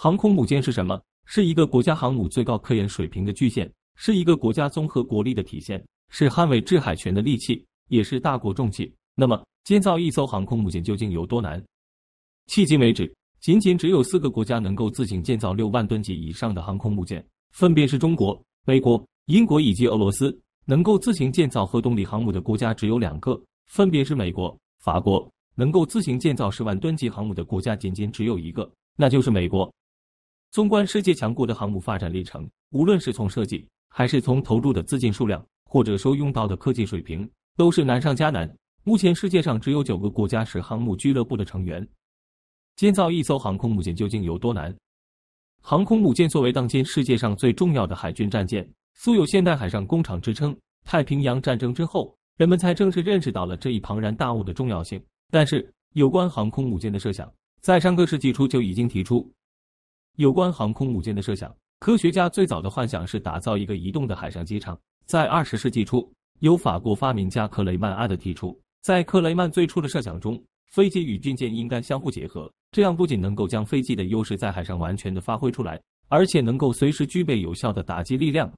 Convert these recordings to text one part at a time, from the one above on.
航空母舰是什么？是一个国家航母最高科研水平的巨舰，是一个国家综合国力的体现，是捍卫制海权的利器，也是大国重器。那么，建造一艘航空母舰究竟有多难？迄今为止，仅仅只有四个国家能够自行建造六万吨级以上的航空母舰，分别是中国、美国、英国以及俄罗斯。能够自行建造核动力航母的国家只有两个，分别是美国、法国。能够自行建造十万吨级航母的国家仅仅只有一个，那就是美国。纵观世界强国的航母发展历程，无论是从设计，还是从投入的资金数量，或者说用到的科技水平，都是难上加难。目前世界上只有九个国家是航母俱乐部的成员。建造一艘航空母舰究竟有多难？航空母舰作为当今世界上最重要的海军战舰，素有“现代海上工厂”之称。太平洋战争之后，人们才正式认识到了这一庞然大物的重要性。但是，有关航空母舰的设想，在上个世纪初就已经提出。有关航空母舰的设想，科学家最早的幻想是打造一个移动的海上机场。在二十世纪初，由法国发明家克雷曼阿德提出。在克雷曼最初的设想中，飞机与军舰应该相互结合，这样不仅能够将飞机的优势在海上完全的发挥出来，而且能够随时具备有效的打击力量。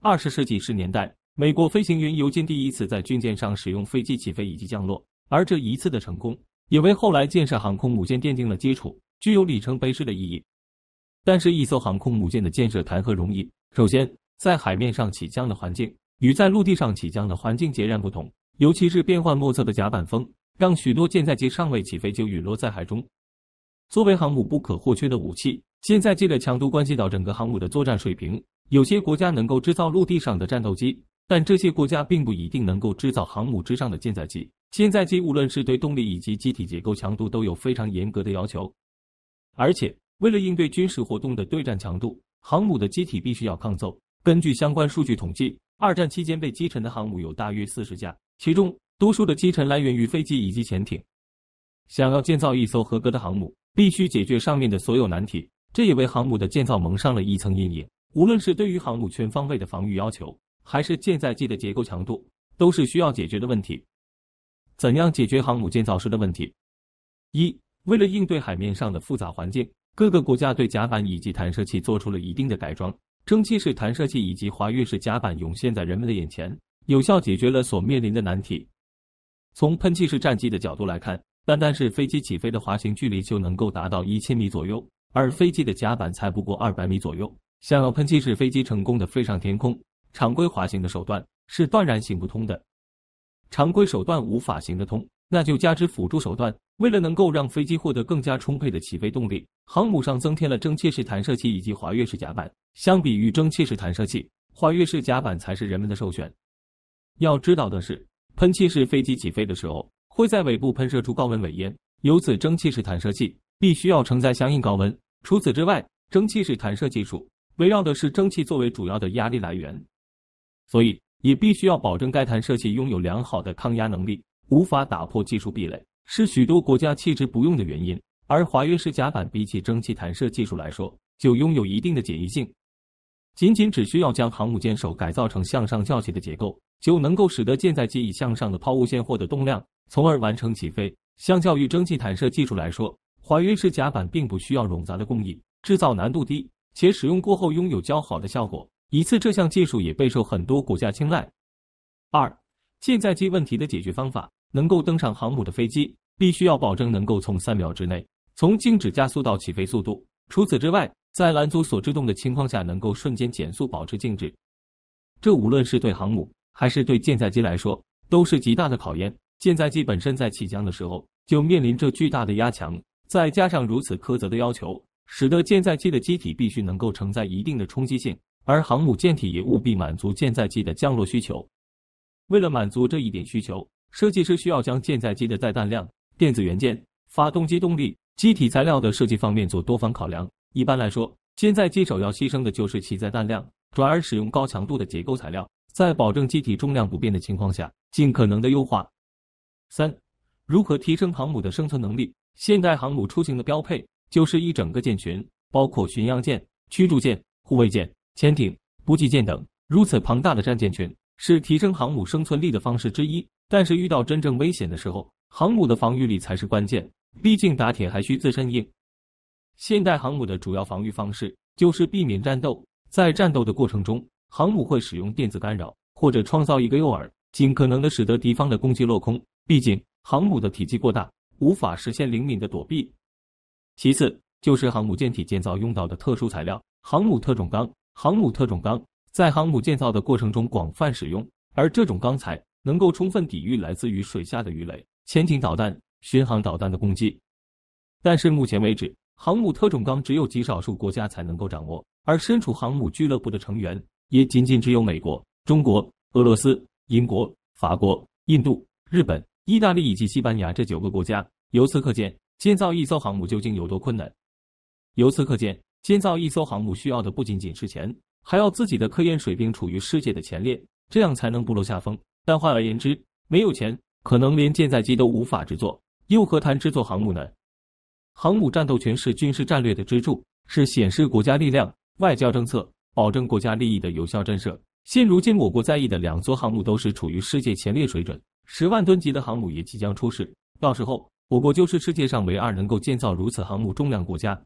二十世纪十年代，美国飞行员尤金第一次在军舰上使用飞机起飞以及降落，而这一次的成功也为后来建设航空母舰奠定了基础，具有里程碑式的意义。但是，一艘航空母舰的建设谈何容易？首先，在海面上起降的环境与在陆地上起降的环境截然不同，尤其是变幻莫测的甲板风，让许多舰载机尚未起飞就陨落在海中。作为航母不可或缺的武器，舰载机的强度关系到整个航母的作战水平。有些国家能够制造陆地上的战斗机，但这些国家并不一定能够制造航母之上的舰载机。舰载机无论是对动力以及机体结构强度都有非常严格的要求，而且。为了应对军事活动的对战强度，航母的机体必须要抗揍。根据相关数据统计，二战期间被击沉的航母有大约四十架，其中多数的击沉来源于飞机以及潜艇。想要建造一艘合格的航母，必须解决上面的所有难题，这也为航母的建造蒙上了一层阴影。无论是对于航母全方位的防御要求，还是舰载机的结构强度，都是需要解决的问题。怎样解决航母建造时的问题？一，为了应对海面上的复杂环境。各个国家对甲板以及弹射器做出了一定的改装，蒸汽式弹射器以及滑跃式甲板涌现在人们的眼前，有效解决了所面临的难题。从喷气式战机的角度来看，单单是飞机起飞的滑行距离就能够达到一千米左右，而飞机的甲板才不过二百米左右。想要喷气式飞机成功的飞上天空，常规滑行的手段是断然行不通的。常规手段无法行得通。那就加之辅助手段，为了能够让飞机获得更加充沛的起飞动力，航母上增添了蒸汽式弹射器以及滑跃式甲板。相比于蒸汽式弹射器，滑跃式甲板才是人们的首选。要知道的是，喷气式飞机起飞的时候会在尾部喷射出高温尾烟，由此蒸汽式弹射器必须要承载相应高温。除此之外，蒸汽式弹射技术围绕的是蒸汽作为主要的压力来源，所以也必须要保证该弹射器拥有良好的抗压能力。无法打破技术壁垒，是许多国家弃之不用的原因。而滑跃式甲板比起蒸汽弹射技术来说，就拥有一定的简易性。仅仅只需要将航母舰首改造成向上翘起的结构，就能够使得舰载机以向上的抛物线获得动量，从而完成起飞。相较于蒸汽弹射技术来说，滑跃式甲板并不需要冗杂的工艺，制造难度低，且使用过后拥有较好的效果。一次，这项技术也备受很多国家青睐。二，舰载机问题的解决方法。能够登上航母的飞机，必须要保证能够从三秒之内从静止加速到起飞速度。除此之外，在拦阻所制动的情况下，能够瞬间减速保持静止。这无论是对航母还是对舰载机来说，都是极大的考验。舰载机本身在起降的时候就面临着巨大的压强，再加上如此苛责的要求，使得舰载机的机体必须能够承载一定的冲击性，而航母舰体也务必满足舰载机的降落需求。为了满足这一点需求。设计师需要将舰载机的载弹量、电子元件、发动机动力、机体材料的设计方面做多方考量。一般来说，舰载机首要牺牲的就是其载弹量，转而使用高强度的结构材料，在保证机体重量不变的情况下，尽可能的优化。三、如何提升航母的生存能力？现代航母出行的标配就是一整个舰群，包括巡洋舰、驱逐舰、护卫舰、潜艇、补给舰等，如此庞大的战舰群。是提升航母生存力的方式之一，但是遇到真正危险的时候，航母的防御力才是关键。毕竟打铁还需自身硬。现代航母的主要防御方式就是避免战斗，在战斗的过程中，航母会使用电子干扰或者创造一个诱饵，尽可能的使得敌方的攻击落空。毕竟航母的体积过大，无法实现灵敏的躲避。其次就是航母舰体建造用到的特殊材料——航母特种钢。航母特种钢。在航母建造的过程中广泛使用，而这种钢材能够充分抵御来自于水下的鱼雷、潜艇、导弹、巡航导弹的攻击。但是，目前为止，航母特种钢只有极少数国家才能够掌握，而身处航母俱乐部的成员也仅仅只有美国、中国、俄罗斯、英国、法国、印度、日本、意大利以及西班牙这九个国家。由此可见，建造一艘航母究竟有多困难。由此可见，建造一艘航母需要的不仅仅是钱。还要自己的科研水平处于世界的前列，这样才能不落下风。但换而言之，没有钱，可能连舰载机都无法制作，又何谈制作航母呢？航母战斗群是军事战略的支柱，是显示国家力量、外交政策、保证国家利益的有效震慑。现如今，我国在役的两艘航母都是处于世界前列水准，十万吨级的航母也即将出世，到时候我国就是世界上唯二能够建造如此航母重量国家。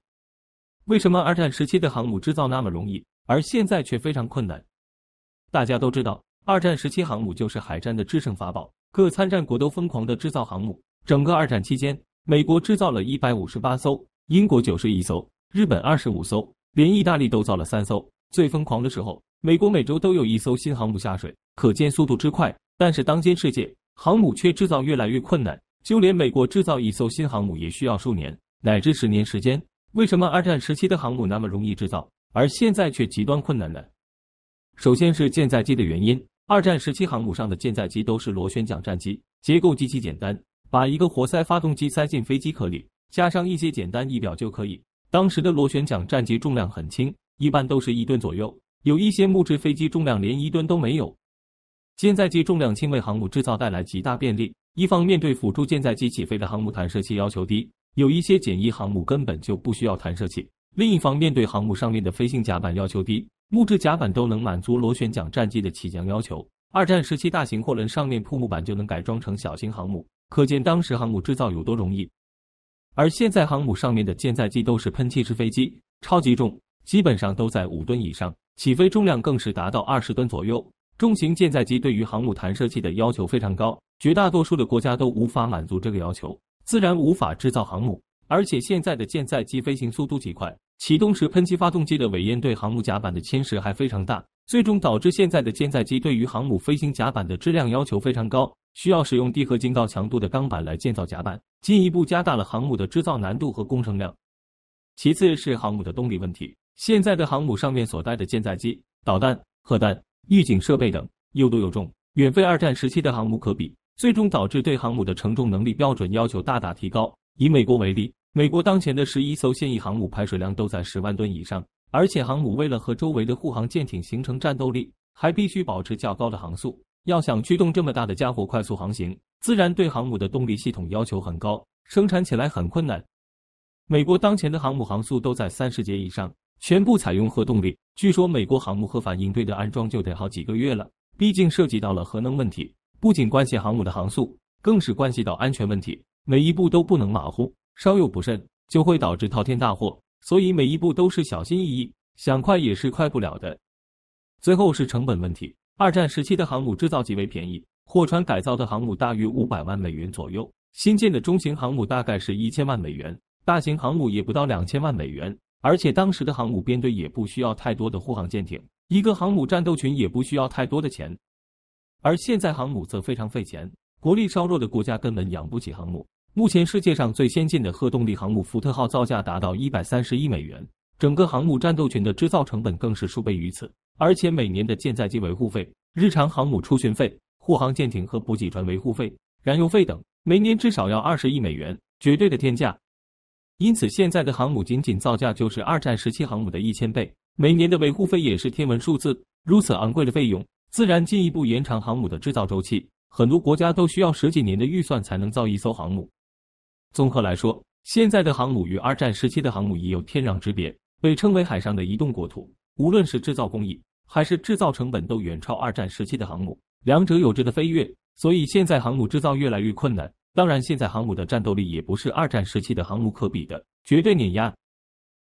为什么二战时期的航母制造那么容易？而现在却非常困难。大家都知道，二战时期航母就是海战的制胜法宝，各参战国都疯狂的制造航母。整个二战期间，美国制造了一百五十八艘，英国九十一艘，日本二十五艘，连意大利都造了三艘。最疯狂的时候，美国每周都有一艘新航母下水，可见速度之快。但是当今世界，航母却制造越来越困难，就连美国制造一艘新航母也需要数年乃至十年时间。为什么二战时期的航母那么容易制造？而现在却极端困难了。首先是舰载机的原因，二战时期航母上的舰载机都是螺旋桨战机，结构极其简单，把一个活塞发动机塞进飞机壳里，加上一些简单仪表就可以。当时的螺旋桨战机重量很轻，一般都是一吨左右，有一些木质飞机重量连一吨都没有。舰载机重量轻，为航母制造带来极大便利。一方面，对辅助舰载机起飞的航母弹射器要求低，有一些简易航母根本就不需要弹射器。另一方面，对航母上面的飞行甲板要求低，木质甲板都能满足螺旋桨战机的起降要求。二战时期，大型货轮上面铺木板就能改装成小型航母，可见当时航母制造有多容易。而现在航母上面的舰载机都是喷气式飞机，超级重，基本上都在五吨以上，起飞重量更是达到二十吨左右。重型舰载机对于航母弹射器的要求非常高，绝大多数的国家都无法满足这个要求，自然无法制造航母。而且现在的舰载机飞行速度极快。启动时喷气发动机的尾焰对航母甲板的侵蚀还非常大，最终导致现在的舰载机对于航母飞行甲板的质量要求非常高，需要使用低合金高强度的钢板来建造甲板，进一步加大了航母的制造难度和工程量。其次是航母的动力问题，现在的航母上面所带的舰载机、导弹、核弹、预警设备等又多又重，远非二战时期的航母可比，最终导致对航母的承重能力标准要求大大提高。以美国为例。美国当前的十一艘现役航母排水量都在十万吨以上，而且航母为了和周围的护航舰艇形成战斗力，还必须保持较高的航速。要想驱动这么大的家伙快速航行，自然对航母的动力系统要求很高，生产起来很困难。美国当前的航母航速都在三十节以上，全部采用核动力。据说美国航母核反应堆的安装就得好几个月了，毕竟涉及到了核能问题，不仅关系航母的航速，更是关系到安全问题，每一步都不能马虎。稍有不慎就会导致滔天大祸，所以每一步都是小心翼翼，想快也是快不了的。最后是成本问题。二战时期的航母制造极为便宜，货船改造的航母大约五百万美元左右，新建的中型航母大概是一千万美元，大型航母也不到两千万美元。而且当时的航母编队也不需要太多的护航舰艇，一个航母战斗群也不需要太多的钱。而现在航母则非常费钱，国力稍弱的国家根本养不起航母。目前世界上最先进的核动力航母“福特号”造价达到一百三十亿美元，整个航母战斗群的制造成本更是数倍于此。而且每年的舰载机维护费、日常航母出巡费、护航舰艇和补给船维护费、燃油费等，每年至少要二十亿美元，绝对的天价。因此，现在的航母仅仅造价就是二战时期航母的一千倍，每年的维护费也是天文数字。如此昂贵的费用，自然进一步延长航母的制造周期，很多国家都需要十几年的预算才能造一艘航母。综合来说，现在的航母与二战时期的航母已有天壤之别，被称为海上的移动国土。无论是制造工艺还是制造成本，都远超二战时期的航母，两者有质的飞跃。所以现在航母制造越来越困难。当然，现在航母的战斗力也不是二战时期的航母可比的，绝对碾压。